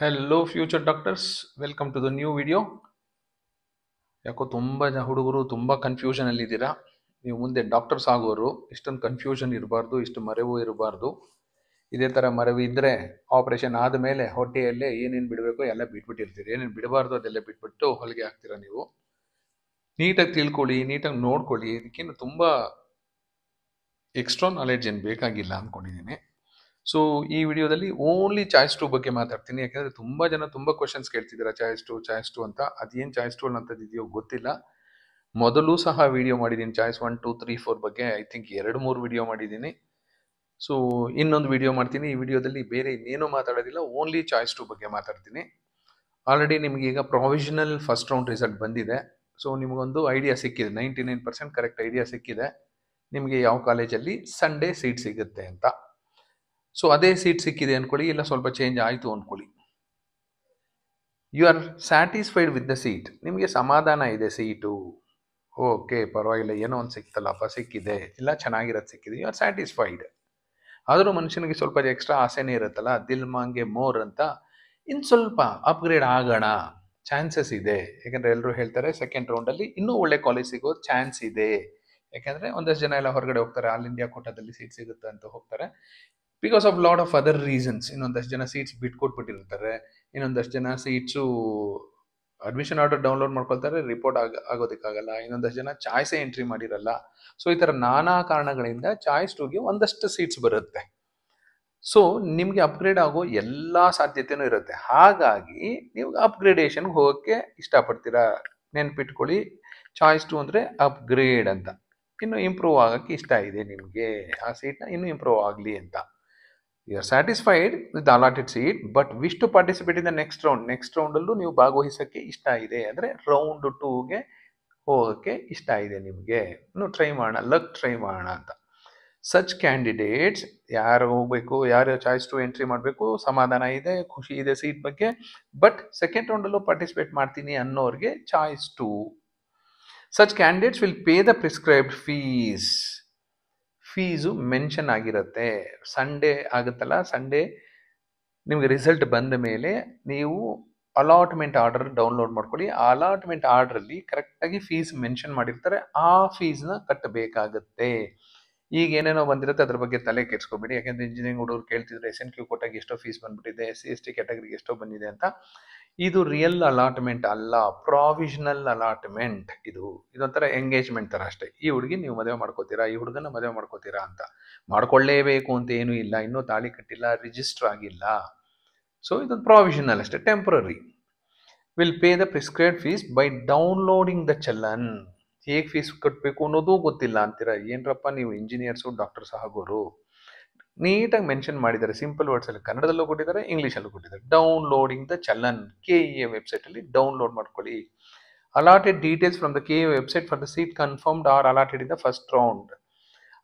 hello future doctors welcome to the new video ಯಾಕೋ ತುಂಬ ಜನ ಹುಡುಗರು ತುಂಬ ಕನ್ಫ್ಯೂಷನಲ್ಲಿದ್ದೀರಾ ನೀವು ಮುಂದೆ ಡಾಕ್ಟರ್ಸ್ ಆಗೋರು ಇಷ್ಟೊಂದು ಕನ್ಫ್ಯೂಷನ್ ಇರಬಾರ್ದು ಇಷ್ಟು ಮರೆವು ಇರಬಾರ್ದು ಇದೇ ಥರ ಮರೆವು ಇದ್ದರೆ ಆಪ್ರೇಷನ್ ಆದಮೇಲೆ ಹೊಟ್ಟೆಯಲ್ಲೇ ಏನೇನು ಬಿಡಬೇಕು ಎಲ್ಲ ಬಿಟ್ಬಿಟ್ಟಿರ್ತೀರಿ ಏನೇನು ಬಿಡಬಾರ್ದು ಅದೆಲ್ಲ ಬಿಟ್ಬಿಟ್ಟು ಹೊಲಿಗೆ ಹಾಕ್ತೀರಾ ನೀವು ನೀಟಾಗಿ ತಿಳ್ಕೊಳ್ಳಿ ನೀಟಾಗಿ ನೋಡ್ಕೊಳ್ಳಿ ಇದಕ್ಕೇನು ತುಂಬ ಎಕ್ಸ್ಟ್ರಾ ನಾಲೆಡ್ಜ್ ಏನು ಬೇಕಾಗಿಲ್ಲ ಅಂದ್ಕೊಂಡಿದ್ದೀನಿ ಸೊ ಈ ವಿಡಿಯೋದಲ್ಲಿ ಓನ್ಲಿ ಚಾಯ್ಸ್ ಟು ಬಗ್ಗೆ ಮಾತಾಡ್ತೀನಿ ಯಾಕೆಂದರೆ ತುಂಬ ಜನ ತುಂಬ ಕ್ವಶನ್ಸ್ ಕೇಳ್ತಿದ್ದೀರಾ ಚಾಯ್ಸ್ ಟು ಚಾಯ್ಸ್ ಟು ಅಂತ ಅದೇನು ಚಾಯ್ಸ್ ಟು ಇದೆಯೋ ಗೊತ್ತಿಲ್ಲ ಮೊದಲು ಸಹ ವಿಡಿಯೋ ಮಾಡಿದ್ದೀನಿ choice one two three four ಬಗ್ಗೆ ಐ ಥಿಂಕ್ ಎರಡು ಮೂರು ವಿಡಿಯೋ ಮಾಡಿದ್ದೀನಿ ಸೊ ಇನ್ನೊಂದು ವಿಡಿಯೋ ಮಾಡ್ತೀನಿ ಈ ವಿಡಿಯೋದಲ್ಲಿ ಬೇರೆ ಇನ್ನೇನು ಮಾತಾಡೋದಿಲ್ಲ ಓನ್ಲಿ ಚಾಯ್ಸ್ ಟು ಬಗ್ಗೆ ಮಾತಾಡ್ತೀನಿ ಆಲ್ರೆಡಿ ನಿಮಗೆ ಈಗ ಪ್ರೊವಿಷನಲ್ ಫಸ್ಟ್ ರೌಂಡ್ ರಿಸಲ್ಟ್ ಬಂದಿದೆ ಸೊ ನಿಮಗೊಂದು ಐಡಿಯಾ ಸಿಕ್ಕಿದೆ ninety nine percent correct idea ಸಿಕ್ಕಿದೆ ನಿಮಗೆ ಯಾವ ಕಾಲೇಜಲ್ಲಿ ಸಂಡೇ ಸೀಟ್ ಸಿಗುತ್ತೆ ಅಂತ ಸೊ ಅದೇ ಸೀಟ್ ಸಿಕ್ಕಿದೆ ಅಂದ್ಕೊಳ್ಳಿ ಇಲ್ಲ ಸ್ವಲ್ಪ ಚೇಂಜ್ ಆಯಿತು ಅಂದ್ಕೊಳ್ಳಿ you are satisfied with the seat ನಿಮಗೆ ಸಮಾಧಾನ ಇದೆ ಸೀಟು ಓಕೆ ಪರವಾಗಿಲ್ಲ ಏನೋ ಒಂದು ಸಿಕ್ತಲ್ಲಪ್ಪ ಸಿಕ್ಕಿದೆ ಇಲ್ಲ ಚೆನ್ನಾಗಿರೋದು ಸಿಕ್ಕಿದೆ ಯು ಆರ್ ಸ್ಯಾಟಿಸ್ಫೈಡ್ ಆದರೂ ಮನುಷ್ಯನಿಗೆ ಸ್ವಲ್ಪ ಎಕ್ಸ್ಟ್ರಾ ಆಸೆನೇ ಇರುತ್ತಲ್ಲ ದಿಲ್ ಮಾಂಗೆ ಮೋರ್ ಅಂತ ಇನ್ನು ಸ್ವಲ್ಪ ಅಪ್ಗ್ರೇಡ್ ಆಗೋಣ ಚಾನ್ಸಸ್ ಇದೆ ಯಾಕಂದರೆ ಎಲ್ಲರೂ ಹೇಳ್ತಾರೆ ಸೆಕೆಂಡ್ ರೌಂಡಲ್ಲಿ ಇನ್ನೂ ಒಳ್ಳೆ ಕಾಲೇಜ್ ಸಿಗೋ ಚಾನ್ಸ್ ಇದೆ ಯಾಕೆಂದರೆ ಒಂದಷ್ಟು ಜನ ಎಲ್ಲ ಹೊರಗಡೆ ಹೋಗ್ತಾರೆ ಆಲ್ ಇಂಡಿಯಾ ಕೋಟಾದಲ್ಲಿ ಸೀಟ್ ಸಿಗುತ್ತೆ ಅಂತ ಹೋಗ್ತಾರೆ because of lot of other reasons ಇನ್ನೊಂದಷ್ಟು ಜನ ಸೀಟ್ಸ್ ಬಿಟ್ಕೊಟ್ಬಿಟ್ಟಿರ್ತಾರೆ ಇನ್ನೊಂದಷ್ಟು ಜನ ಸೀಟ್ಸು ಅಡ್ಮಿಷನ್ ಆರ್ಡರ್ ಡೌನ್ಲೋಡ್ ಮಾಡ್ಕೊಳ್ತಾರೆ ರಿಪೋರ್ಟ್ ಆಗ ಆಗೋದಕ್ಕಾಗಲ್ಲ ಇನ್ನೊಂದಷ್ಟು ಜನ ಚಾಯ್ಸೇ ಎಂಟ್ರಿ ಮಾಡಿರಲ್ಲ ಸೊ ಈ ಥರ ನಾನಾ ಕಾರಣಗಳಿಂದ ಚಾಯ್ಸ್ ಟುಗೆ ಒಂದಷ್ಟು ಸೀಟ್ಸ್ ಬರುತ್ತೆ ಸೊ ನಿಮಗೆ ಅಪ್ಗ್ರೇಡ್ ಆಗೋ ಎಲ್ಲ ಸಾಧ್ಯತೆಯೂ ಇರುತ್ತೆ ಹಾಗಾಗಿ ನೀವು ಅಪ್ಗ್ರೇಡೇಷನ್ಗೆ ಹೋಗೋಕ್ಕೆ ಇಷ್ಟಪಡ್ತೀರಾ ನೆನ್ಪಿಟ್ಕೊಳ್ಳಿ ಚಾಯ್ಸ್ ಟು ಅಂದರೆ ಅಪ್ಗ್ರೇಡ್ ಅಂತ ಇನ್ನು ಇಂಪ್ರೂವ್ ಆಗೋಕ್ಕೆ ಇಷ್ಟ ಇದೆ ನಿಮಗೆ ಆ ಸೀಟ್ನ ಇನ್ನೂ ಇಂಪ್ರೂವ್ ಆಗಲಿ ಅಂತ you are satisfied with allotted seat but wish to participate in the next round next ರೌಂಡಲ್ಲೂ ನೀವು ಭಾಗವಹಿಸೋಕ್ಕೆ ಇಷ್ಟ ಇದೆ ಅಂದರೆ ರೌಂಡ್ ಟೂಗೆ ಹೋಗೋಕ್ಕೆ ಇಷ್ಟ ಇದೆ ನಿಮಗೆ ಇನ್ನು ಟ್ರೈ ಮಾಡೋಣ ಲಕ್ ಟ್ರೈ ಮಾಡೋಣ ಅಂತ ಸಚ್ ಕ್ಯಾಂಡಿಡೇಟ್ಸ್ ಯಾರು ಹೋಗಬೇಕು ಯಾರು ಚಾಯ್ಸ್ ಟು ಎಂಟ್ರಿ ಮಾಡಬೇಕು ಸಮಾಧಾನ ಇದೆ ಖುಷಿ ಇದೆ ಸೀಟ್ ಬಗ್ಗೆ ಬಟ್ ಸೆಕೆಂಡ್ ರೌಂಡಲ್ಲೂ ಪಾರ್ಟಿಸಿಪೇಟ್ ಮಾಡ್ತೀನಿ ಅನ್ನೋರಿಗೆ choice two such candidates will pay the prescribed fees fees mention ಆಗಿರುತ್ತೆ ಸಂಡೇ ಆಗುತ್ತಲ್ಲ ಸಂಡೇ ನಿಮಗೆ ರಿಸಲ್ಟ್ ಬಂದ ಮೇಲೆ ನೀವು ಅಲಾಟ್ಮೆಂಟ್ ಆರ್ಡರ್ ಡೌನ್ಲೋಡ್ ಮಾಡ್ಕೊಳ್ಳಿ ಆ ಅಲಾಟ್ಮೆಂಟ್ ಆರ್ಡ್ರಲ್ಲಿ ಕರೆಕ್ಟಾಗಿ ಫೀಸ್ ಮೆನ್ಷನ್ ಮಾಡಿರ್ತಾರೆ ಆ ಫೀಸ್ನ ಕಟ್ಟಬೇಕಾಗತ್ತೆ ಈಗ ಏನೇನೋ ಬಂದಿರುತ್ತೆ ಅದ್ರ ಬಗ್ಗೆ ತಲೆ ಕೆಡ್ಸ್ಕೊಬೇಡಿ ಯಾಕೆಂದ್ರೆ ಇಂಜಿನಿಯರಿಂಗ್ ಹುಡುಗರು ಕೇಳ್ತಿದ್ರು ಎಸ್ ಎನ್ ಕ್ಯೂ ಕೊಟ್ಟಾಗ ಎಷ್ಟೋ ಫೀಸ್ ಬಂದ್ಬಿಟ್ಟಿದೆ ಎಸ್ ಸಿ ಎಸ್ ಟಿ ಕ್ಯಾಟಗರಿಗೆ ಎಷ್ಟೋ ಬಂದಿದೆ ಅಂತ ಇದು ರಿಯಲ್ ಅಲಾಟ್ಮೆಂಟ್ ಅಲ್ಲ ಪ್ರಾವಿಷನಲ್ ಅಲಾಟ್ಮೆಂಟ್ ಇದು ಇದೊಂಥರ ಎಂಗೇಜ್ಮೆಂಟ್ ಥರ ಅಷ್ಟೇ ಈ ಹುಡುಗಿ ನೀವು ಮದುವೆ ಮಾಡ್ಕೋತೀರಾ ಈ ಹುಡುಗನ ಮದುವೆ ಮಾಡ್ಕೋತೀರಾ ಅಂತ ಮಾಡ್ಕೊಳ್ಳೇಬೇಕು ಅಂತ ಏನೂ ಇಲ್ಲ ಇನ್ನೂ ತಾಳಿ ಕಟ್ಟಿಲ್ಲ ರಿಜಿಸ್ಟರ್ ಆಗಿಲ್ಲ ಸೊ ಇದೊಂದು ಪ್ರಾವಿಷನಲ್ ಅಷ್ಟೇ temporary will pay the prescribe fees by downloading the challan ಹೇಗೆ ಫೀಸ್ ಕಟ್ಟಬೇಕು ಅನ್ನೋದು ಗೊತ್ತಿಲ್ಲ ಅಂತೀರ ಏನರಪ್ಪ ನೀವು ಇಂಜಿನಿಯರ್ಸು ಡಾಕ್ಟರ್ಸ್ ಆಗೋರು ನೀಟಾಗಿ ಮೆನ್ಷನ್ ಮಾಡಿದ್ದಾರೆ ಸಿಂಪಲ್ ವರ್ಡ್ಸಲ್ಲಿ ಕನ್ನಡದಲ್ಲೂ ಕೊಟ್ಟಿದ್ದಾರೆ ಇಂಗ್ಲೀಷಲ್ಲೂ ಕೊಟ್ಟಿದ್ದಾರೆ downloading the challan K E A ವೆಬ್ಸೈಟಲ್ಲಿ ಡೌನ್ಲೋಡ್ ಮಾಡ್ಕೊಳ್ಳಿ allotted details from the K A website for the seat confirmed or allotted in the first round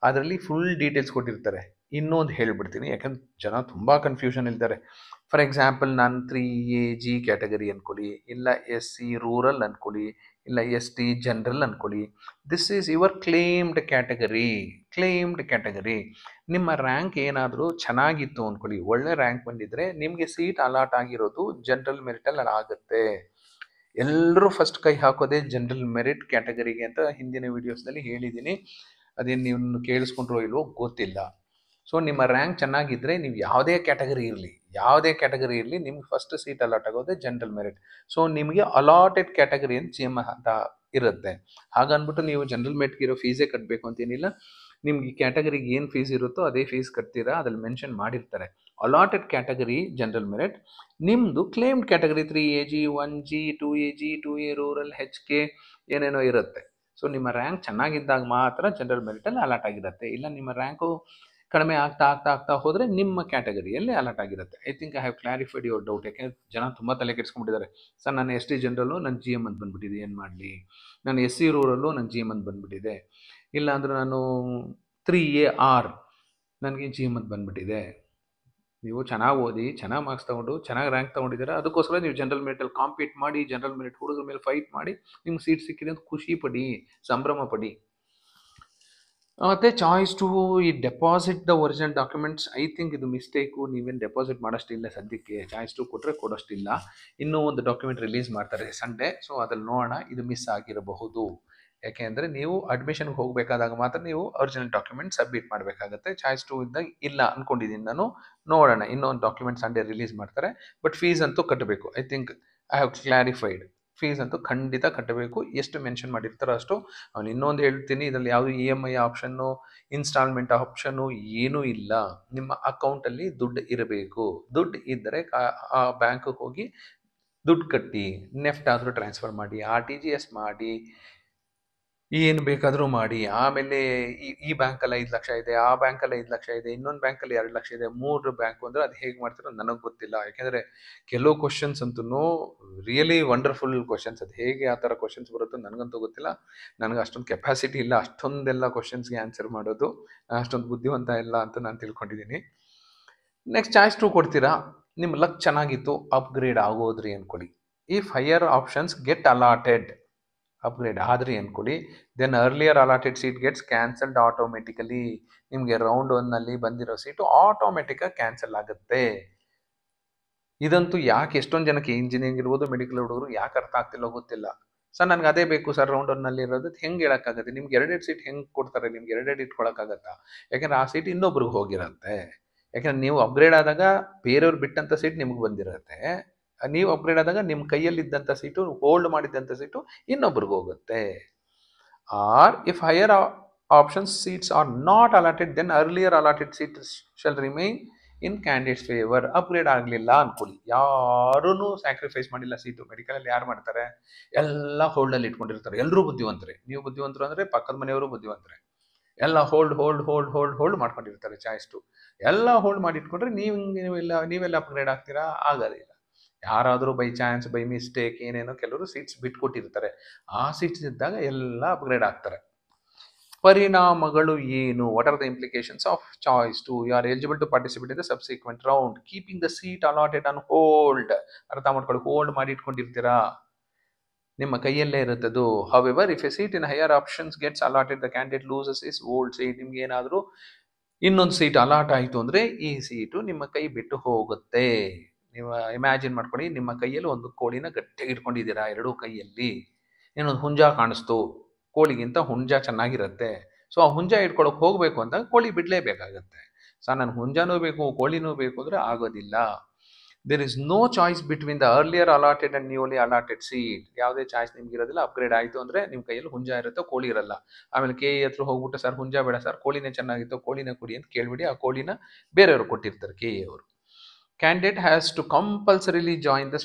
ಅದರಲ್ಲಿ ಫುಲ್ ಡೀಟೇಲ್ಸ್ ಕೊಟ್ಟಿರ್ತಾರೆ ಇನ್ನೊಂದು ಹೇಳಿಬಿಡ್ತೀನಿ ಯಾಕಂದ್ರೆ ಜನ ತುಂಬ ಕನ್ಫ್ಯೂಷನ್ ಇದ್ದಾರೆ ಫಾರ್ ಎಕ್ಸಾಂಪಲ್ ನಾನು ತ್ರೀ ಎ ಜಿ ಕ್ಯಾಟಗರಿ ಅಂದ್ಕೊಳ್ಳಿ ಇಲ್ಲ ಎಸ್ ಸಿ ರೂರಲ್ ಅಂದ್ಕೊಳ್ಳಿ ಇಲ್ಲ ಎಸ್ ಟಿ ಜನರಲ್ ಅಂದ್ಕೊಳ್ಳಿ this is your claimed category claimed category ನಿಮ್ಮ ರ್ಯಾಂಕ್ ಏನಾದರೂ ಚೆನ್ನಾಗಿತ್ತು ಅಂದ್ಕೊಳ್ಳಿ ಒಳ್ಳೆ ರ್ಯಾಂಕ್ ಬಂದಿದ್ರೆ ನಿಮಗೆ ಸೀಟ್ ಅಲಾಟ್ ಆಗಿರೋದು ಜನರಲ್ ಮೆರಿಟಲ್ಲಿ ಆಗುತ್ತೆ ಎಲ್ಲರೂ ಫಸ್ಟ್ ಕೈ ಹಾಕೋದೇ ಜನರಲ್ ಮೆರಿಟ್ ಕ್ಯಾಟಗರಿಗೆ ಅಂತ ಹಿಂದಿನ ವಿಡಿಯೋಸ್ನಲ್ಲಿ ಹೇಳಿದ್ದೀನಿ ಅದೇನು ನೀವು ಕೇಳಿಸ್ಕೊಂಡ್ರೋ ಇಲ್ವೋ ಗೊತ್ತಿಲ್ಲ ಸೊ ನಿಮ್ಮ ರ್ಯಾಂಕ್ ಚೆನ್ನಾಗಿದ್ದರೆ ನೀವು ಯಾವುದೇ ಕ್ಯಾಟಗರಿ ಇರಲಿ ಯಾವುದೇ ಕ್ಯಾಟಗರಿ ಇರಲಿ ನಿಮ್ಗೆ ಫಸ್ಟ್ ಸೀಟ್ ಅಲಾಟ್ ಆಗೋದೇ ಜನರಲ್ ಮೆರಿಟ್ ಸೊ ನಿಮಗೆ ಅಲಾಟೆಡ್ ಕ್ಯಾಟಗರಿ ಅಂತ ಸಿ ಎಮ್ ಅಂತ ಇರುತ್ತೆ ಹಾಗನ್ಬಿಟ್ಟು ನೀವು ಜನರಲ್ ಮೆರಿಟ್ಗೆ ಇರೋ ಫೀಸೇ ಕಟ್ಟಬೇಕು ಅಂತೇನಿಲ್ಲ ನಿಮ್ಗೆ ಈ ಕ್ಯಾಟಗರಿಗೆ ಏನು ಫೀಸ್ ಇರುತ್ತೋ ಅದೇ ಫೀಸ್ ಕಟ್ತೀರಾ ಅದ್ರಲ್ಲಿ ಮೆನ್ಷನ್ ಮಾಡಿರ್ತಾರೆ ಅಲಾಟೆಡ್ ಕ್ಯಾಟಗರಿ ಜನರಲ್ ಮೆರಿಟ್ ನಿಮ್ಮದು claimed category three A G one G two A G two A rural H K ಏನೇನೋ ಇರುತ್ತೆ ಸೊ ನಿಮ್ಮ ರ್ಯಾಂಕ್ ಚೆನ್ನಾಗಿದ್ದಾಗ ಮಾತ್ರ ಜನರಲ್ ಮೆರಿಟಲ್ಲಿ ಅಲಾಟ್ ಆಗಿರುತ್ತೆ ಇಲ್ಲ ನಿಮ್ಮ ರ್ಯಾಂಕು ಕಡಿಮೆ ಆಗ್ತಾ ಆಗ್ತಾ ಆಗ್ತಾ ಹೋದರೆ ನಿಮ್ಮ ಕ್ಯಾಟಗರಿಯಲ್ಲಿ ಅಲರ್ಟ್ ಆಗಿರುತ್ತೆ I think I have clarified your doubt ಯಾಕೆಂದರೆ ಜನ ತುಂಬ ತಲೆ ಕೆಡಿಸ್ಕೊಂಡಿದ್ದಾರೆ ಸರ್ ನಾನು ಎಸ್ ಟಿ ಜನರಲ್ಲು ನನ್ನ ಜಿ ಎಮ್ ಅಂತ ಬಂದ್ಬಿಟ್ಟಿದೆ ಏನು ಮಾಡಲಿ ನಾನು ಎಸ್ ಸಿ ರೂರಲ್ಲೂ ನನ್ನ ಜಿ ಎಮ್ ಅಂತ ಬಂದ್ಬಿಟ್ಟಿದೆ ಇಲ್ಲಾಂದ್ರೆ ನಾನು ತ್ರೀ ಎ ಆರ್ ನನಗೆ ಜಿ ಎಮ್ ಅಂತ ಬಂದ್ಬಿಟ್ಟಿದೆ ನೀವು ಚೆನ್ನಾಗಿ ಓದಿ ಚೆನ್ನಾಗಿ ಮಾರ್ಕ್ಸ್ ತೊಗೊಂಡು ಚೆನ್ನಾಗಿ ರ್ಯಾಂಕ್ ತೊಗೊಂಡಿದ್ದೀರಾ ಅದಕ್ಕೋಸ್ಕರ ನೀವು ಜನರಲ್ ಮೆರಿಟಲ್ಲಿ ಕಾಂಪೀಟ್ ಮಾಡಿ ಜನರಲ್ ಮೆರಿಟ್ ಹುಡುಗರ ಮೇಲೆ ಫೈಟ್ ಮಾಡಿ ನಿಮ್ಗೆ ಸೀಟ್ ಸಿಕ್ಕಿದೆ ಅಂತ ಖುಷಿ ಪಡಿ ಸಂಭ್ರಮ ಪಡಿ ಮತ್ತೆ ಚಾಯ್ಸ್ ಟು ಈ deposit the original documents I think ಇದು ಮಿಸ್ಟೇಕು ನೀವೇನು ಡೆಪಾಸಿಟ್ ಮಾಡೋಷ್ಟಿಲ್ಲ ಸದ್ಯಕ್ಕೆ ಚಾಯ್ಸ್ ಟು ಕೊಟ್ಟರೆ ಕೊಡೋಷ್ಟಿಲ್ಲ ಇನ್ನೂ ಒಂದು ಡಾಕ್ಯುಮೆಂಟ್ ರಿಲೀಸ್ ಮಾಡ್ತಾರೆ ಸಂಡೇ ಸೊ ಅದ್ರಲ್ಲಿ ನೋಡೋಣ ಇದು ಮಿಸ್ ಆಗಿರಬಹುದು ಯಾಕೆಂದರೆ ನೀವು ಅಡ್ಮಿಷನ್ಗೆ ಹೋಗಬೇಕಾದಾಗ ಮಾತ್ರ ನೀವು ಒರಿಜಿನಲ್ ಡಾಕ್ಯುಮೆಂಟ್ ಸಬ್ಮಿಟ್ ಮಾಡಬೇಕಾಗತ್ತೆ ಚಾಯ್ಸ್ ಟು ಇದ್ದಾಗ ಇಲ್ಲ ಅಂದ್ಕೊಂಡಿದ್ದೀನಿ ನಾನು ನೋಡೋಣ ಇನ್ನೊಂದು ಡಾಕ್ಯುಮೆಂಟ್ ಸಂಡೇ ರಿಲೀಸ್ ಮಾಡ್ತಾರೆ ಬಟ್ ಫೀಸ್ ಅಂತೂ ಕಟ್ಟಬೇಕು I think I have clarified fees ಅಂತೂ ಖಂಡಿತ ಕಟ್ಟಬೇಕು ಎಷ್ಟು ಮೆನ್ಷನ್ ಮಾಡಿರ್ತಾರೋ ಅಷ್ಟು ಅವನು ಇನ್ನೊಂದು ಹೇಳ್ತೀನಿ ಇದರಲ್ಲಿ ಯಾವುದು E M I option instalment option ಏನೂ ಇಲ್ಲ ನಿಮ್ಮ ಅಕೌಂಟಲ್ಲಿ ದುಡ್ಡು ಇರಬೇಕು ದುಡ್ಡು ಇದ್ದರೆ ಆ ಬ್ಯಾಂಕಿಗೆ ಹೋಗಿ ದುಡ್ಡು ಕಟ್ಟಿ ನೆಫ್ಟ್ ಆದರೂ ಟ್ರಾನ್ಸ್ಫರ್ ಮಾಡಿ ಆರ್ ಟಿ ಜಿ ಎಸ್ ಮಾಡಿ ಏನು ಬೇಕಾದರೂ ಮಾಡಿ ಆಮೇಲೆ ಈ ಈ ಬ್ಯಾಂಕಲ್ಲಿ ಐದು ಲಕ್ಷ ಇದೆ ಆ ಬ್ಯಾಂಕಲ್ಲಿ ಐದು ಲಕ್ಷ ಇದೆ ಇನ್ನೊಂದು ಬ್ಯಾಂಕಲ್ಲಿ ಎರಡು ಲಕ್ಷ ಇದೆ ಮೂರು ಬ್ಯಾಂಕು ಅಂದರೆ ಅದು ಹೇಗೆ ಮಾಡ್ತಾರೋ ನನಗೆ ಗೊತ್ತಿಲ್ಲ ಯಾಕೆಂದರೆ ಕೆಲವು ಕ್ವಶನ್ಸ್ ಅಂತೂ ರಿಯಲಿ ವಂಡರ್ಫುಲ್ ಕ್ವಶನ್ಸ್ ಅದು ಹೇಗೆ ಆ ಥರ ಕ್ವಶನ್ಸ್ ಬರುತ್ತೋ ನನಗಂತೂ ಗೊತ್ತಿಲ್ಲ ನನಗೆ ಅಷ್ಟೊಂದು ಕೆಪಾಸಿಟಿ ಇಲ್ಲ ಅಷ್ಟೊಂದೆಲ್ಲ ಕ್ವಶನ್ಸ್ಗೆ ಆನ್ಸರ್ ಮಾಡೋದು ಅಷ್ಟೊಂದು ಬುದ್ಧಿವಂತ ಇಲ್ಲ ಅಂತ ನಾನು ತಿಳ್ಕೊಂಡಿದ್ದೀನಿ ನೆಕ್ಸ್ಟ್ ಚಾಯ್ಸ್ ಟು ಕೊಡ್ತೀರಾ ನಿಮ್ಮ ಲಕ್ ಚೆನ್ನಾಗಿತ್ತು ಅಪ್ಗ್ರೇಡ್ ಆಗೋದ್ರಿ ಅಂದ್ಕೊಳ್ಳಿ if higher options get allotted upgrade ಆದರೆ ಅಂದ್ಕೊಳ್ಳಿ then earlier allotted seat gets cancelled automatically ನಿಮಗೆ ರೌಂಡ್ ಒನ್ನಲ್ಲಿ ಬಂದಿರೋ ಸೀಟು ಆಟೋಮೆಟಿಕಾಗಿ ಕ್ಯಾನ್ಸಲ್ ಆಗುತ್ತೆ ಇದಂತೂ ಯಾಕೆ ಎಷ್ಟೊಂದು ಜನಕ್ಕೆ ಇಂಜಿನಿಯರಿಂಗ್ ಇರ್ಬೋದು ಮೆಡಿಕಲ್ ಹುಡುಗರು ಯಾಕೆ ಅರ್ಥ ಆಗ್ತಿಲ್ಲ ಗೊತ್ತಿಲ್ಲ ಸರ್ ನನಗೆ ಅದೇ ಬೇಕು ಸರ್ ರೌಂಡ್ ಒನ್ನಲ್ಲಿ ಇರೋದು ಹೆಂಗೆ ಹೇಳೋಕ್ಕಾಗುತ್ತೆ ನಿಮ್ಗೆ ಎರಡೆರಡು ಸೀಟ್ ಹೆಂಗೆ ಕೊಡ್ತಾರೆ ನಿಮ್ಗೆ ಎರಡೆರಡು ಇಟ್ಕೊಳಕ್ಕಾಗತ್ತಾ ಯಾಕೆಂದ್ರೆ ಆ ಸೀಟ್ ಇನ್ನೊಬ್ರಿಗೆ ಹೋಗಿರತ್ತೆ ಯಾಕೆಂದ್ರೆ ನೀವು ಅಪ್ಗ್ರೇಡ್ ಆದಾಗ ಬೇರೆಯವ್ರು ಬಿಟ್ಟಂಥ ಸೀಟ್ ನಿಮ್ಗೆ ಬಂದಿರತ್ತೆ ನೀವು ಅಪ್ಗ್ರೇಡ್ ಆದಾಗ ನಿಮ್ಮ ಕೈಯಲ್ಲಿದ್ದಂಥ ಸೀಟು ಹೋಲ್ಡ್ ಮಾಡಿದ್ದಂಥ ಸೀಟು ಇನ್ನೊಬ್ರಿಗೆ ಹೋಗುತ್ತೆ or if higher options seats are not allotted then earlier allotted seat shall remain in candidates favour upgrade ಆಗಲಿಲ್ಲ ಅನ್ಕೊಳ್ಳಿ ಯಾರೂ ಸ್ಯಾಕ್ರಿಫೈಸ್ ಮಾಡಿಲ್ಲ ಸೀಟು ಮೆಡಿಕಲಲ್ಲಿ ಯಾರು ಮಾಡ್ತಾರೆ ಎಲ್ಲ ಹೋಲ್ಡಲ್ಲಿ ಇಟ್ಕೊಂಡಿರ್ತಾರೆ ಎಲ್ಲರೂ ಬುದ್ಧಿವಂತರೇ ನೀವು ಬುದ್ಧಿವಂತರು ಅಂದರೆ ಪಕ್ಕದ ಮನೆಯವರು ಬುದ್ಧಿವಂತರೇ ಎಲ್ಲ hold hold hold hold hold ಮಾಡ್ಕೊಂಡಿರ್ತಾರೆ ಚಾಯ್ಸ್ ಟು ಎಲ್ಲ ಹೋಲ್ಡ್ ಮಾಡಿ ಇಟ್ಕೊಂಡ್ರೆ ನೀವು ನೀವೆಲ್ಲ ನೀವೆಲ್ಲ ಅಪ್ಗ್ರೇಡ್ ಆಗ್ತೀರಾ ಆಗೋದಿಲ್ಲ ಯಾರಾದರೂ ಬೈ ಚಾನ್ಸ್ ಬೈ ಮಿಸ್ಟೇಕ್ ಏನೇನೋ ಕೆಲವರು ಸೀಟ್ಸ್ ಬಿಟ್ಕೊಟ್ಟಿರ್ತಾರೆ ಆ ಸೀಟ್ಸ್ ಇದ್ದಾಗ ಎಲ್ಲ ಅಪ್ಗ್ರೇಡ್ ಆಗ್ತಾರೆ ಪರಿಣಾಮಗಳು ಏನು what are the implications of choice two you are eligible to participate in the subsequent round keeping the seat allotted on hold ಅರ್ಥ ಮಾಡ್ಕೊಳ್ಳಿ ಹೋಲ್ಡ್ ಮಾಡಿ ಇಟ್ಕೊಂಡಿರ್ತೀರಾ ನಿಮ್ಮ ಕೈಯಲ್ಲೇ ಇರುತ್ತದು however if a seat in higher options gets allotted the candidate loses is old seat ನಿಮ್ಗೆ ಏನಾದರೂ ಇನ್ನೊಂದು ಸೀಟ್ ಅಲಾಟ್ ಆಯಿತು ಅಂದರೆ ಈ ಸೀಟು ನಿಮ್ಮ ಕೈ ಬಿಟ್ಟು ಹೋಗುತ್ತೆ ನೀವು ಇಮ್ಯಾಜಿನ್ ಮಾಡ್ಕೊಳ್ಳಿ ನಿಮ್ಮ ಕೈಯಲ್ಲಿ ಒಂದು ಕೋಳಿನ ಗಟ್ಟಿಯಾಗಿ ಇಟ್ಕೊಂಡಿದ್ದೀರಾ ಎರಡೂ ಕೈಯಲ್ಲಿ ಏನೊಂದು ಹುಂಜ ಕಾಣಿಸ್ತು ಕೋಳಿಗಿಂತ ಹುಂಜ ಚೆನ್ನಾಗಿರುತ್ತೆ ಸೊ ಆ ಹುಂಜ ಇಟ್ಕೊಳಕ್ಕೆ ಹೋಗಬೇಕು ಅಂತ ಕೋಳಿ ಬಿಡಲೇಬೇಕಾಗತ್ತೆ ಸೊ ನಾನು ಹುಂಜನೂ ಬೇಕು ಕೋಳಿನೂ ಬೇಕು ಅಂದರೆ ಆಗೋದಿಲ್ಲ there is no choice between the earlier allotted and newly allotted seat ಯಾವುದೇ ಚಾಯ್ಸ್ ನಿಮ್ಗೆ ಇರೋದಿಲ್ಲ ಅಪ್ಗ್ರೇಡ್ ಆಯಿತು ಅಂದರೆ ನಿಮ್ಮ ಕೈಯಲ್ಲಿ ಹುಂಜ ಇರುತ್ತೆ ಕೋಳಿ ಇರಲ್ಲ ಆಮೇಲೆ ಕೆ ಹತ್ರ ಹೋಗ್ಬಿಟ್ಟು ಸರ್ ಹುಂಜ ಬೇಡ ಸರ್ ಕೋಳಿನೇ ಚೆನ್ನಾಗಿತ್ತು ಕೋಳಿನೇ ಕೊಡಿ ಅಂತ ಕೇಳಿಬಿಡಿ ಆ ಕೋಳಿನ ಬೇರೆಯವರು ಕೊಟ್ಟಿರ್ತಾರೆ ಕೆ ಎ ಅವರು candidate has to compulsorily join the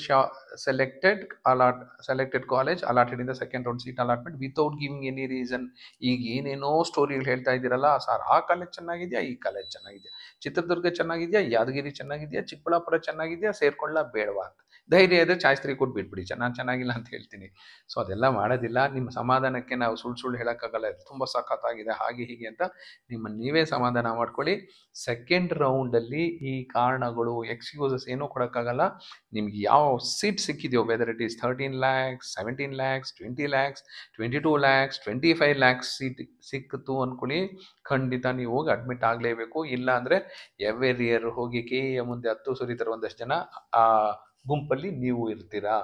selected allot selected college allotted in the second round seat allotment without giving any reason ಈಗ ಏನೇನೋ ಸ್ಟೋರಿಗಳು ಹೇಳ್ತಾ ಇದ್ದೀರಲ್ಲ ಸರ್ ಆ ಕಾಲೇಜ್ ಚೆನ್ನಾಗಿದೆಯಾ ಈ ಕಾಲೇಜ್ ಚೆನ್ನಾಗಿದೆಯಾ ಚಿತ್ರದುರ್ಗ ಚೆನ್ನಾಗಿದೆಯಾ ಯಾದಗಿರಿ ಚೆನ್ನಾಗಿದೆಯಾ ಚಿಕ್ಕಬಳ್ಳಾಪುರ ಚೆನ್ನಾಗಿದೆಯಾ ಸೇರ್ಕೊಳ್ಳ ಬೇಡವಾ ಅಂತ ಧೈರ್ಯ ಇದ್ರೆ ಶಾಸ್ತ್ರಿ ಕೊಟ್ಟು ಬಿಟ್ಬಿಡಿ ಚೆನ್ನಾಗಿ ಚೆನ್ನಾಗಿಲ್ಲ ಅಂತ ಹೇಳ್ತೀನಿ ಸೊ ಅದೆಲ್ಲ ಮಾಡೋದಿಲ್ಲ ನಿಮ್ಮ ಸಮಾಧಾನಕ್ಕೆ ನಾವು ಸುಳ್ಳು ಸುಳ್ಳು ಹೇಳೋಕ್ಕಾಗಲ್ಲ ತುಂಬ ಸಖತ್ತಾಗಿದೆ ಹಾಗೆ ಹೀಗೆ ಅಂತ ನಿಮ್ಮನ್ನು ನೀವೇ ಸಮಾಧಾನ ಮಾಡ್ಕೊಳ್ಳಿ ಸೆಕೆಂಡ್ ರೌಂಡಲ್ಲಿ ಈ ಕಾರಣಗಳು ಎಕ್ಸ್ಕ್ಯೂಸಸ್ ಏನೂ ಕೊಡೋಕ್ಕಾಗಲ್ಲ ನಿಮ್ಗೆ ಯಾವ ಸೀಟ್ ಸಿಕ್ಕಿದೆಯೋ whether it is thirteen lakhs seventeen lakhs twenty lakhs twenty two lakhs twenty five lakhs seat ಸಿಕ್ಕಿತು ಅಂದ್ಕೊಳ್ಳಿ ಖಂಡಿತ ನೀವು ಹೋಗಿ ಅಡ್ಮಿಟ್ ಆಗಲೇಬೇಕು ಇಲ್ಲ ಅಂದರೆ ಎವ್ರಿ ಇಯರ್ ಹೋಗಿ ಕೆ e ಮುಂದೆ ಹತ್ತು ಸುರಿತಾರೆ ಒಂದಷ್ಟು ಜನ ಆ ಗುಂಪಲ್ಲಿ ನೀವು ಇರ್ತೀರಾ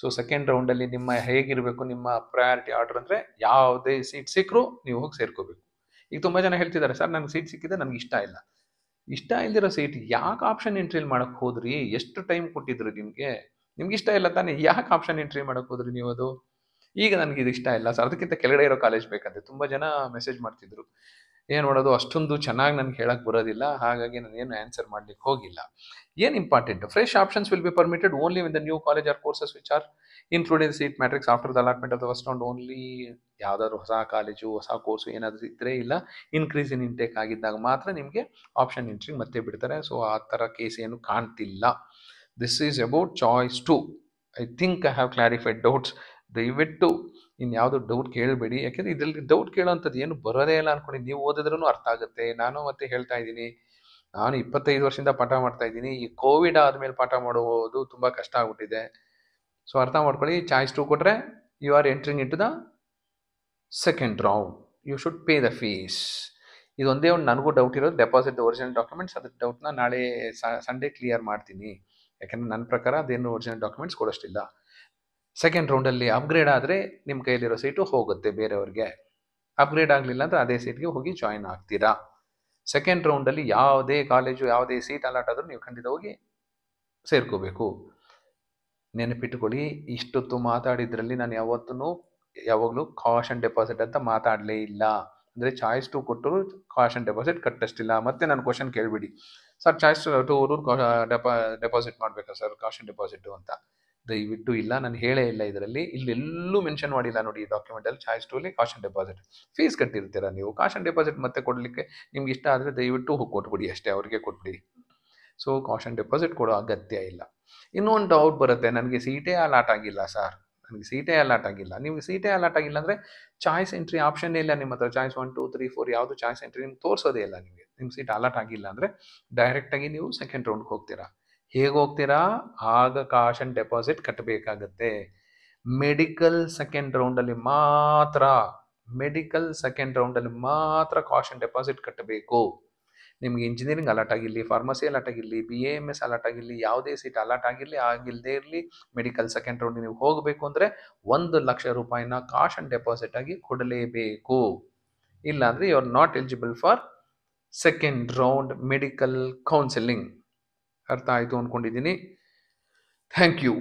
ಸೊ ಸೆಕೆಂಡ್ ರೌಂಡಲ್ಲಿ ನಿಮ್ಮ ಹೇಗಿರಬೇಕು ನಿಮ್ಮ ಪ್ರಯಾರಿಟಿ ಆರ್ಡರ್ ಅಂದರೆ ಯಾವುದೇ ಸೀಟ್ ಸಿಕ್ಕರೂ ನೀವು ಹೋಗಿ ಸೇರ್ಕೋಬೇಕು ಈಗ ತುಂಬ ಜನ ಹೇಳ್ತಿದ್ದಾರೆ ಸರ್ ನನಗೆ ಸೀಟ್ ಸಿಕ್ಕಿದೆ ನನಗೆ ಇಷ್ಟ ಇಲ್ಲ ಇಷ್ಟ ಇಲ್ದಿರೋ ಸೀಟ್ ಯಾಕೆ ಆಪ್ಷನ್ ಎಂಟ್ರಿ ಮಾಡೋಕ್ಕೆ ಹೋದ್ರಿ ಎಷ್ಟು ಟೈಮ್ ಕೊಟ್ಟಿದ್ರು ನಿಮಗೆ ನಿಮ್ಗೆ ಇಷ್ಟ ಇಲ್ಲ ತಾನೇ ಯಾಕೆ ಆಪ್ಷನ್ ಎಂಟ್ರಿ ಮಾಡೋಕ್ಕೆ ಹೋದ್ರಿ ನೀವು ಅದು ಈಗ ನನಗೆ ಇದು ಇಷ್ಟ ಇಲ್ಲ ಸರ್ ಅದಕ್ಕಿಂತ ಕೆಳಗಡೆ ಇರೋ ಕಾಲೇಜ್ ಬೇಕಂತೆ ತುಂಬ ಜನ ಮೆಸೇಜ್ ಮಾಡ್ತಿದ್ರು ಏನು ಮಾಡೋದು ಅಷ್ಟೊಂದು ಚೆನ್ನಾಗಿ ನನಗೆ ಹೇಳಕ್ಕೆ ಬರೋದಿಲ್ಲ ಹಾಗಾಗಿ ನಾನು ಏನು ಆನ್ಸರ್ ಮಾಡ್ಲಿಕ್ಕೆ ಹೋಗಿಲ್ಲ ಏನು important fresh options will be permitted only when the new college or courses which are including seat matrix after the allotment of the only ಯಾವುದಾದ್ರು ಹೊಸ ಕಾಲೇಜು ಹೊಸ ಕೋರ್ಸು ಏನಾದರೂ ಇದ್ದರೆ ಇಲ್ಲ ಇನ್ಕ್ರೀಸ್ ಇನ್ ಇಂಟೇಕ್ ಆಗಿದ್ದಾಗ ಮಾತ್ರ ನಿಮಗೆ ಆಪ್ಷನ್ ಇಂಟ್ರಿಂಗ್ ಮತ್ತೆ ಬಿಡ್ತಾರೆ ಸೊ ಆ ಥರ ಕೇಸ್ ಏನು ಕಾಣ್ತಿಲ್ಲ this is about choice two I think I have clarified doubts ದಯವಿಟ್ಟು ಇನ್ಯಾವುದು ಡೌಟ್ ಕೇಳಬೇಡಿ ಯಾಕೆಂದ್ರೆ ಇದರಲ್ಲಿ ಡೌಟ್ ಕೇಳೋವಂಥದ್ದು ಏನು ಬರೋದೇ ಇಲ್ಲ ಅಂದ್ಕೊಂಡು ನೀವು ಓದಿದ್ರೂ ಅರ್ಥ ಆಗುತ್ತೆ ನಾನು ಮತ್ತೆ ಹೇಳ್ತಾ ಇದ್ದೀನಿ ನಾನು ಇಪ್ಪತ್ತೈದು ವರ್ಷದಿಂದ ಪಾಠ ಮಾಡ್ತಾ ಇದ್ದೀನಿ ಈ ಕೋವಿಡ್ ಆದಮೇಲೆ ಪಾಠ ಮಾಡುವುದು ತುಂಬ ಕಷ್ಟ ಆಗ್ಬಿಟ್ಟಿದೆ ಸೊ ಅರ್ಥ ಮಾಡ್ಕೊಳ್ಳಿ ಚಾಯ್ಸ್ ಟು ಕೊಟ್ಟರೆ you are entering in the second round you should pay the fees ಇದೊಂದೇ ಒಂದು ನನಗೂ ಡೌಟ್ ಇರೋದು ಡೆಪಾಸಿಟ್ ಒರಿಜಿನಲ್ ಡಾಕ್ಯುಮೆಂಟ್ಸ್ ಅದ್ರ ಡೌಟ್ನ ನಾಳೆ ಸಂಡೇ ಕ್ಲಿಯರ್ ಮಾಡ್ತೀನಿ ಯಾಕೆಂದ್ರೆ ನನ್ನ ಪ್ರಕಾರ ಅದೇನು ಒರಿಜಿನಲ್ ಡಾಕ್ಯುಮೆಂಟ್ಸ್ ಕೊಡೋಷ್ಟಿಲ್ಲ ಸೆಕೆಂಡ್ ರೌಂಡಲ್ಲಿ ಅಪ್ಗ್ರೇಡ್ ಆದರೆ ನಿಮ್ಮ ಕೈಯಲ್ಲಿರೋ ಸೀಟು ಹೋಗುತ್ತೆ ಬೇರೆಯವ್ರಿಗೆ ಅಪ್ಗ್ರೇಡ್ ಆಗಲಿಲ್ಲ ಅಂದರೆ ಅದೇ ಸೀಟ್ಗೆ ಹೋಗಿ ಜಾಯಿನ್ ಆಗ್ತೀರಾ ಸೆಕೆಂಡ್ ರೌಂಡಲ್ಲಿ ಯಾವುದೇ ಕಾಲೇಜು ಯಾವುದೇ ಸೀಟ್ ಅಲಾಟ್ ಆದರೂ ನೀವು ಖಂಡಿತ ಹೋಗಿ ಸೇರ್ಕೋಬೇಕು ನೆನಪಿಟ್ಕೊಳ್ಳಿ ಇಷ್ಟೊತ್ತು ಮಾತಾಡಿದ್ರಲ್ಲಿ ನಾನು ಯಾವತ್ತೂ ಯಾವಾಗಲೂ ಆ್ಯಂಡ್ ಡೆಪಾಸಿಟ್ ಅಂತ ಮಾತಾಡಲೇ ಇಲ್ಲ ಅಂದರೆ ಚಾಯ್ಸ್ ಟು ಕೊಟ್ಟರು ಕಾಷನ್ ಡೆಪಾಸಿಟ್ ಕಟ್ಟಷ್ಟಿಲ್ಲ ಮತ್ತೆ ನಾನು ಕ್ವಶನ್ ಕೇಳಿಬಿಡಿ ಸರ್ ಚಾಯ್ಸ್ ಟು ಟೂ ಡೆಪಾ ಡೆಪಾಸಿಟ್ ಮಾಡಬೇಕಾ ಸರ್ ಕಾಷನ್ ಡೆಪಾಸಿಟು ಅಂತ ದಯವಿಟ್ಟು ಇಲ್ಲ ನಾನು ಹೇಳೇ ಇಲ್ಲ ಇದರಲ್ಲಿ ಇಲ್ಲೆಲ್ಲೂ ಮೆನ್ಷನ್ ಮಾಡಿಲ್ಲ ನೋಡಿ ಈ ಡಾಕ್ಯುಮೆಂಟಲ್ಲಿ ಚಾಯ್ಸ್ ಟೂಲಿ ಕಾಶನ್ ಡೆಪಾಸಿಟ್ ಫೀಸ್ ಕಟ್ಟಿರ್ತೀರಾ ನೀವು ಕಾಶನ್ ಡೆಪಾಸಿಟ್ ಮತ್ತೆ ಕೊಡಲಿಕ್ಕೆ ನಿಮ್ಗೆ ಇಷ್ಟ ಆದರೆ ದಯವಿಟ್ಟು ಹೋಗಿ ಕೊಟ್ಬಿಡಿ ಅಷ್ಟೇ ಅವರಿಗೆ ಕೊಟ್ಬಿಡಿ ಸೊ ಕಾಶನ್ ಡೆಪಾಸಿಟ್ ಕೊಡೋ ಅಗತ್ಯ ಇಲ್ಲ ಇನ್ನೊಂದು ಡೌಟ್ ಬರುತ್ತೆ ನನಗೆ ಸೀಟೇ ಅಲಾಟ್ ಆಗಿಲ್ಲ ಸರ್ ನನಗೆ ಸೀಟೇ ಅಲಾಟ್ ಆಗಿಲ್ಲ ನಿಮ್ಗೆ ಸೀಟೇ ಅಲಾಟ್ ಆಗಿಲ್ಲ ಅಂದರೆ ಚಾಯ್ಸ್ ಎಂಟ್ರಿ ಆಪ್ಷನ್ ಇಲ್ಲ ನಿಮ್ಮ ಹತ್ರ choice one two three four ಯಾವುದು ಚಾಯ್ಸ್ ಎಂಟ್ರಿ ನಿಮ್ಗೆ ತೋರಿಸೋದೇ ಇಲ್ಲ ನಿಮಗೆ ನಿಮ್ಮ ಸೀಟ್ ಅಲಾಟ್ ಆಗಿಲ್ಲ ಅಂದರೆ ಡೈರೆಕ್ಟಾಗಿ ನೀವು ಸೆಕೆಂಡ್ ರೌಂಡ್ಗೆ ಹೋಗ್ತೀರಾ ಹೇಗೆ ಹೋಗ್ತೀರಾ ಆಗ ಕಾಶ್ ಕಾಶನ್ ಡೆಪಾಸಿಟ್ ಕಟ್ಟಬೇಕಾಗತ್ತೆ ಮೆಡಿಕಲ್ ಸೆಕೆಂಡ್ ರೌಂಡಲ್ಲಿ ಮಾತ್ರ ಮೆಡಿಕಲ್ ಸೆಕೆಂಡ್ ರೌಂಡಲ್ಲಿ ಮಾತ್ರ ಕಾಶನ್ ಡೆಪಾಸಿಟ್ ಕಟ್ಟಬೇಕು ನಿಮಗೆ ಇಂಜಿನಿಯರಿಂಗ್ ಅಲಾಟ್ ಆಗಿರಲಿ ಫಾರ್ಮಸಿ ಅಲಾಟ್ ಆಗಿರಲಿ B A M S allot ಆಗಿರಲಿ ಯಾವುದೇ ಸೀಟ್ ಅಲರ್ಟ್ ಆಗಿರಲಿ ಆಗಿಲ್ಲದೆ ಇರಲಿ ಮೆಡಿಕಲ್ ಸೆಕೆಂಡ್ ರೌಂಡ್ ನೀವು ಹೋಗಬೇಕು ಅಂದರೆ ಒಂದು ಲಕ್ಷ ರೂಪಾಯಿನ ಕಾಶನ್ ಡೆಪಾಸಿಟ್ ಆಗಿ ಕೊಡಲೇಬೇಕು ಇಲ್ಲಾಂದರೆ you are not eligible for second round medical counselling ಅರ್ಥ ಆಯಿತು ಅಂದ್ಕೊಂಡಿದ್ದೀನಿ ಥ್ಯಾಂಕ್ ಯು